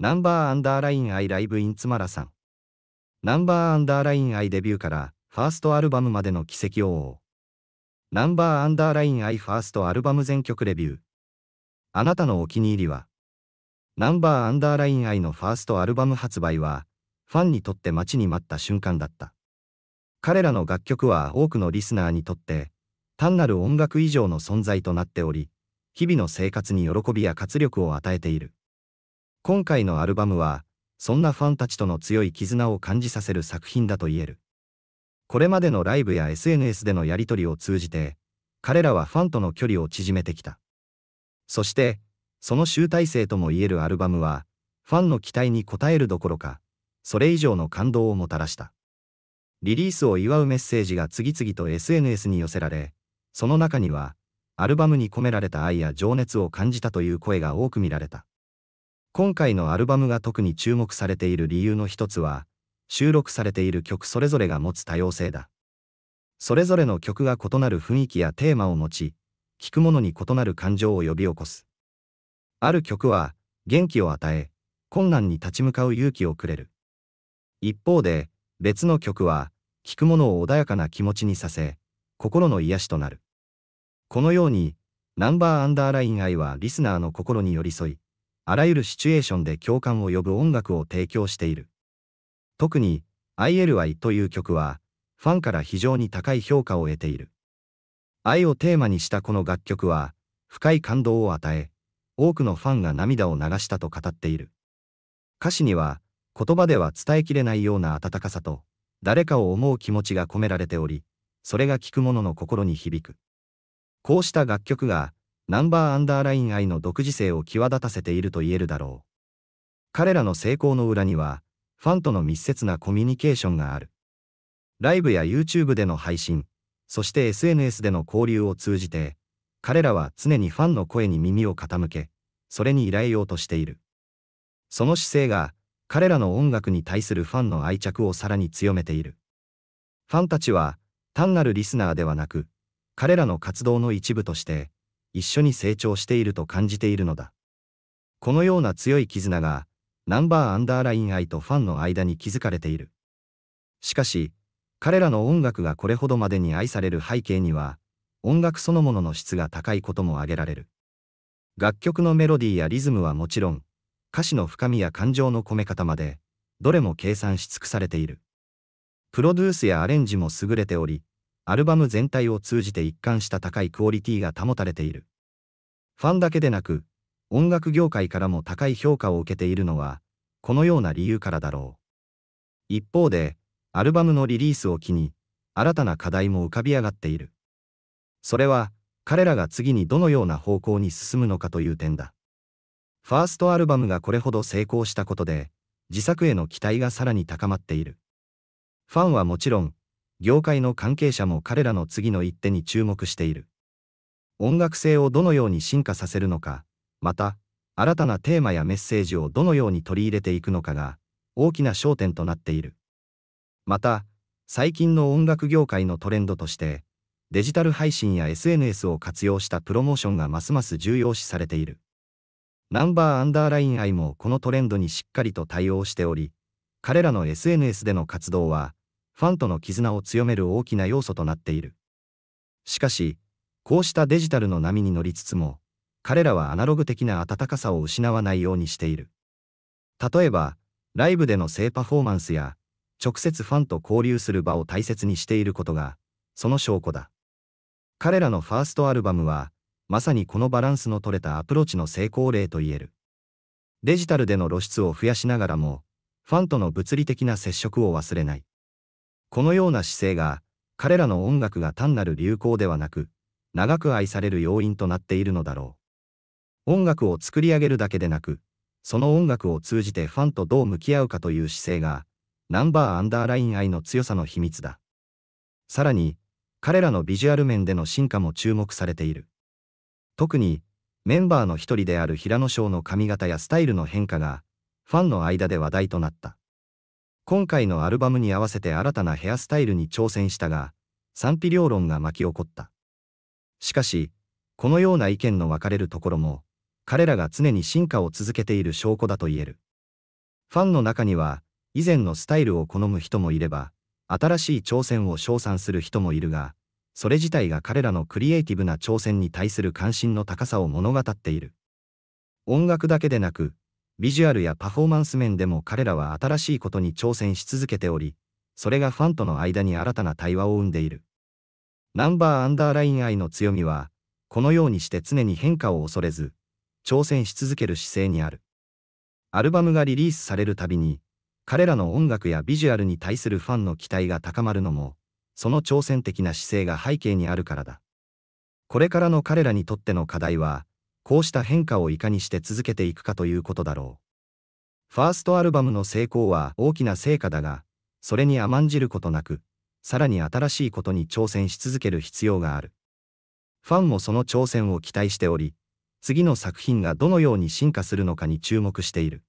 ナンバーアンダーラインアイライブインツマラさん。ナンバーアンダーラインアイデビューからファーストアルバムまでの軌跡を追う。ナンバーアンダーラインアイファーストアルバム全曲レビュー。あなたのお気に入りはナンバーアンダーラインアイのファーストアルバム発売は、ファンにとって待ちに待った瞬間だった。彼らの楽曲は多くのリスナーにとって、単なる音楽以上の存在となっており、日々の生活に喜びや活力を与えている。今回のアルバムは、そんなファンたちとの強い絆を感じさせる作品だと言える。これまでのライブや SNS でのやり取りを通じて、彼らはファンとの距離を縮めてきた。そして、その集大成ともいえるアルバムは、ファンの期待に応えるどころか、それ以上の感動をもたらした。リリースを祝うメッセージが次々と SNS に寄せられ、その中には、アルバムに込められた愛や情熱を感じたという声が多く見られた。今回のアルバムが特に注目されている理由の一つは、収録されている曲それぞれが持つ多様性だ。それぞれの曲が異なる雰囲気やテーマを持ち、聴く者に異なる感情を呼び起こす。ある曲は、元気を与え、困難に立ち向かう勇気をくれる。一方で、別の曲は、聴く者を穏やかな気持ちにさせ、心の癒しとなる。このように、ナンバーアンダーライン愛はリスナーの心に寄り添い、あらゆるシチュエーションで共感を呼ぶ音楽を提供している。特に、i l y という曲は、ファンから非常に高い評価を得ている。愛をテーマにしたこの楽曲は、深い感動を与え、多くのファンが涙を流したと語っている。歌詞には、言葉では伝えきれないような温かさと、誰かを思う気持ちが込められており、それが聴く者の心に響く。こうした楽曲が、ナンバーアンダーライン愛の独自性を際立たせていると言えるだろう。彼らの成功の裏には、ファンとの密接なコミュニケーションがある。ライブや YouTube での配信、そして SNS での交流を通じて、彼らは常にファンの声に耳を傾け、それに依頼ようとしている。その姿勢が、彼らの音楽に対するファンの愛着をさらに強めている。ファンたちは、単なるリスナーではなく、彼らの活動の一部として、一緒に成長していると感じているのだ。このような強い絆が、ナンバーアンダーライン愛とファンの間に築かれている。しかし、彼らの音楽がこれほどまでに愛される背景には、音楽そのものの質が高いことも挙げられる。楽曲のメロディーやリズムはもちろん、歌詞の深みや感情の込め方まで、どれも計算し尽くされている。プロデュースやアレンジも優れており、アルバム全体を通じて一貫した高いクオリティが保たれている。ファンだけでなく、音楽業界からも高い評価を受けているのは、このような理由からだろう。一方で、アルバムのリリースを機に、新たな課題も浮かび上がっている。それは、彼らが次にどのような方向に進むのかという点だ。ファーストアルバムがこれほど成功したことで、自作への期待がさらに高まっている。ファンはもちろん、業界の関係者も彼らの次の一手に注目している。音楽性をどのように進化させるのか、また、新たなテーマやメッセージをどのように取り入れていくのかが、大きな焦点となっている。また、最近の音楽業界のトレンドとして、デジタル配信や SNS を活用したプロモーションがますます重要視されている。ナンバーアンダーライン愛もこのトレンドにしっかりと対応しており、彼らの SNS での活動は、ファンとの絆を強める大きな要素となっている。しかし、こうしたデジタルの波に乗りつつも、彼らはアナログ的な温かさを失わないようにしている。例えば、ライブでの性パフォーマンスや、直接ファンと交流する場を大切にしていることが、その証拠だ。彼らのファーストアルバムは、まさにこのバランスの取れたアプローチの成功例と言える。デジタルでの露出を増やしながらも、ファンとの物理的な接触を忘れない。このような姿勢が、彼らの音楽が単なる流行ではなく、長く愛される要因となっているのだろう。音楽を作り上げるだけでなく、その音楽を通じてファンとどう向き合うかという姿勢が、ナンバーアンダーライン愛の強さの秘密だ。さらに、彼らのビジュアル面での進化も注目されている。特に、メンバーの一人である平野翔の髪型やスタイルの変化が、ファンの間で話題となった。今回のアルバムに合わせて新たなヘアスタイルに挑戦したが、賛否両論が巻き起こった。しかし、このような意見の分かれるところも、彼らが常に進化を続けている証拠だと言える。ファンの中には、以前のスタイルを好む人もいれば、新しい挑戦を称賛する人もいるが、それ自体が彼らのクリエイティブな挑戦に対する関心の高さを物語っている。音楽だけでなく、ビジュアルやパフォーマンス面でも彼らは新しいことに挑戦し続けており、それがファンとの間に新たな対話を生んでいる。ナンバーアンダーライン愛の強みは、このようにして常に変化を恐れず、挑戦し続ける姿勢にある。アルバムがリリースされるたびに、彼らの音楽やビジュアルに対するファンの期待が高まるのも、その挑戦的な姿勢が背景にあるからだ。これからの彼らにとっての課題は、こうした変化をいかにして続けていくかということだろう。ファーストアルバムの成功は大きな成果だが、それに甘んじることなく、さらに新しいことに挑戦し続ける必要がある。ファンもその挑戦を期待しており、次の作品がどのように進化するのかに注目している。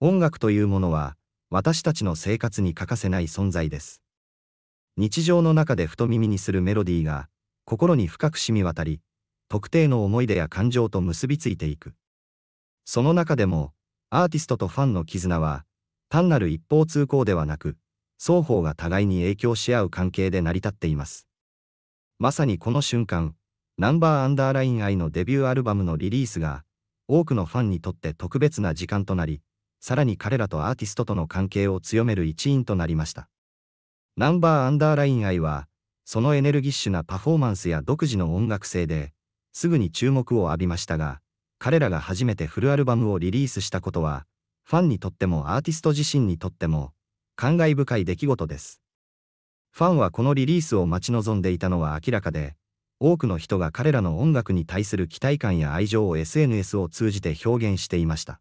音楽というものは、私たちの生活に欠かせない存在です。日常の中でふと耳にするメロディーが、心に深く染み渡り、特定の思い出や感情と結びついていく。その中でも、アーティストとファンの絆は、単なる一方通行ではなく、双方が互いに影響し合う関係で成り立っています。まさにこの瞬間、ナンバーアンダーライン愛のデビューアルバムのリリースが、多くのファンにとって特別な時間となり、さらに彼らとアーティストとの関係を強める一因となりました。ナンバーアンダーライン愛は、そのエネルギッシュなパフォーマンスや独自の音楽性で、すぐに注目を浴びましたが、彼らが初めてフルアルバムをリリースしたことは、ファンにとってもアーティスト自身にとっても、感慨深い出来事です。ファンはこのリリースを待ち望んでいたのは明らかで、多くの人が彼らの音楽に対する期待感や愛情を SNS を通じて表現していました。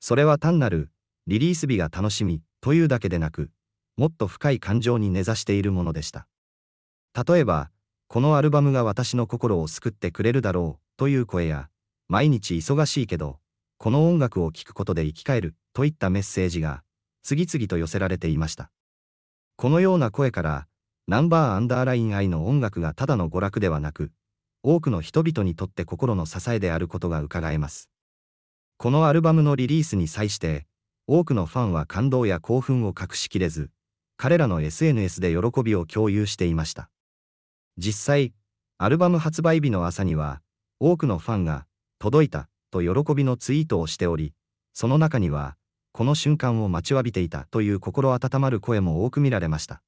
それは単なる、リリース日が楽しみというだけでなく、もっと深い感情に根ざしているものでした。例えば、このアルバムが私の心を救ってくれるだろうという声や、毎日忙しいけど、この音楽を聴くことで生き返るといったメッセージが次々と寄せられていました。このような声から、ナンバーアンダーライン愛の音楽がただの娯楽ではなく、多くの人々にとって心の支えであることが伺えます。このアルバムのリリースに際して、多くのファンは感動や興奮を隠しきれず、彼らの SNS で喜びを共有していました。実際、アルバム発売日の朝には、多くのファンが、届いた、と喜びのツイートをしており、その中には、この瞬間を待ちわびていたという心温まる声も多く見られました。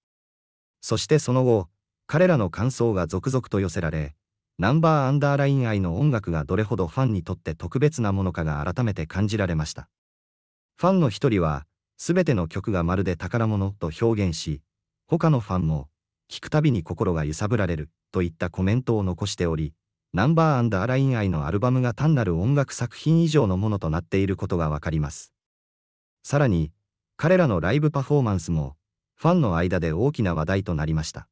そしてその後、彼らの感想が続々と寄せられ、ナンバーアンダーライン愛の音楽がどれほどファンにとって特別なものかが改めて感じられました。ファンの一人は、すべての曲がまるで宝物と表現し、他のファンも、聞くたびに心が揺さぶられる、といったコメントを残しており、ナンバーアライン愛のアルバムが単なる音楽作品以上のものとなっていることがわかります。さらに、彼らのライブパフォーマンスも、ファンの間で大きな話題となりました。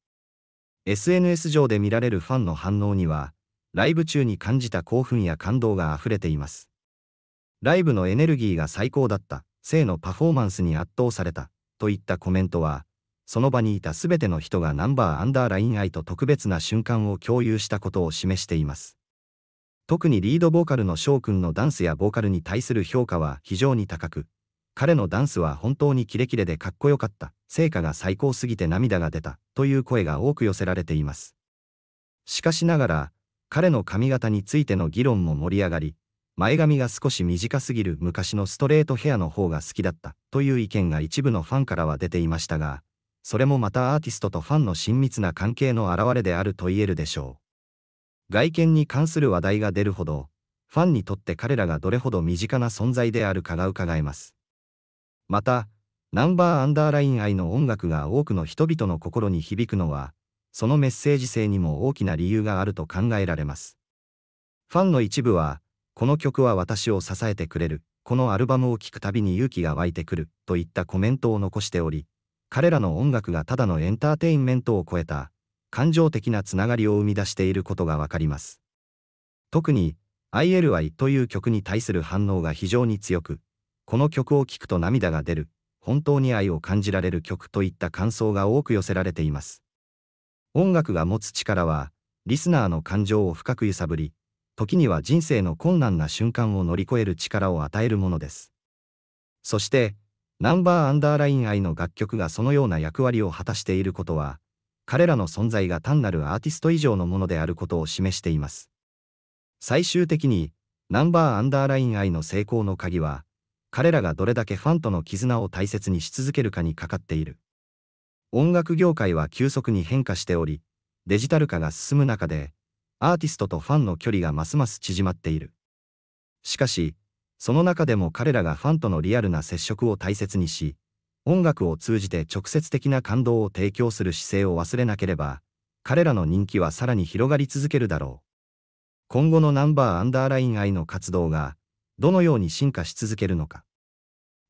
SNS 上で見られるファンの反応には、ライブ中に感じた興奮や感動があふれています。ライブのエネルギーが最高だった、性のパフォーマンスに圧倒された、といったコメントは、その場にいたすべての人がナンバーアンダーライン愛と特別な瞬間を共有したことを示しています。特にリードボーカルの翔くんのダンスやボーカルに対する評価は非常に高く、彼のダンスは本当にキレキレでかっこよかった、成果が最高すぎて涙が出た、という声が多く寄せられています。しかしながら、彼の髪型についての議論も盛り上がり、前髪が少し短すぎる昔のストレートヘアの方が好きだった、という意見が一部のファンからは出ていましたが、それもまたアーティストとファンの親密な関係の表れであると言えるでしょう。外見に関する話題が出るほど、ファンにとって彼らがどれほど身近な存在であるかが伺えます。また、ナンバーアンダーライン愛の音楽が多くの人々の心に響くのは、そのメッセージ性にも大きな理由があると考えられます。ファンの一部は、この曲は私を支えてくれる、このアルバムを聴くたびに勇気が湧いてくる、といったコメントを残しており、彼らの音楽がただのエンターテインメントを超えた感情的なつながりを生み出していることがわかります。特に ILI という曲に対する反応が非常に強く、この曲を聴くと涙が出る、本当に愛を感じられる曲といった感想が多く寄せられています。音楽が持つ力は、リスナーの感情を深く揺さぶり、時には人生の困難な瞬間を乗り越える力を与えるものです。そして、ナンバーアンダーライン愛の楽曲がそのような役割を果たしていることは、彼らの存在が単なるアーティスト以上のものであることを示しています。最終的に、ナンバーアンダーライン愛の成功の鍵は、彼らがどれだけファンとの絆を大切にし続けるかにかかっている。音楽業界は急速に変化しており、デジタル化が進む中で、アーティストとファンの距離がますます縮まっている。しかし、その中でも彼らがファンとのリアルな接触を大切にし、音楽を通じて直接的な感動を提供する姿勢を忘れなければ、彼らの人気はさらに広がり続けるだろう。今後のナンバーアンダーライン愛の活動が、どのように進化し続けるのか。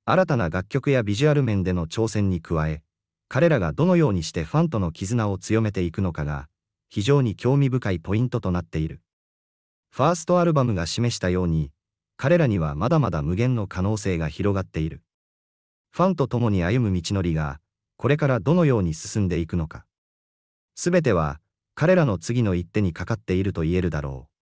新たな楽曲やビジュアル面での挑戦に加え、彼らがどのようにしてファンとの絆を強めていくのかが、非常に興味深いポイントとなっている。ファーストアルバムが示したように、彼らにはまだまだ無限の可能性が広がっている。ファンと共に歩む道のりが、これからどのように進んでいくのか。すべては、彼らの次の一手にかかっていると言えるだろう。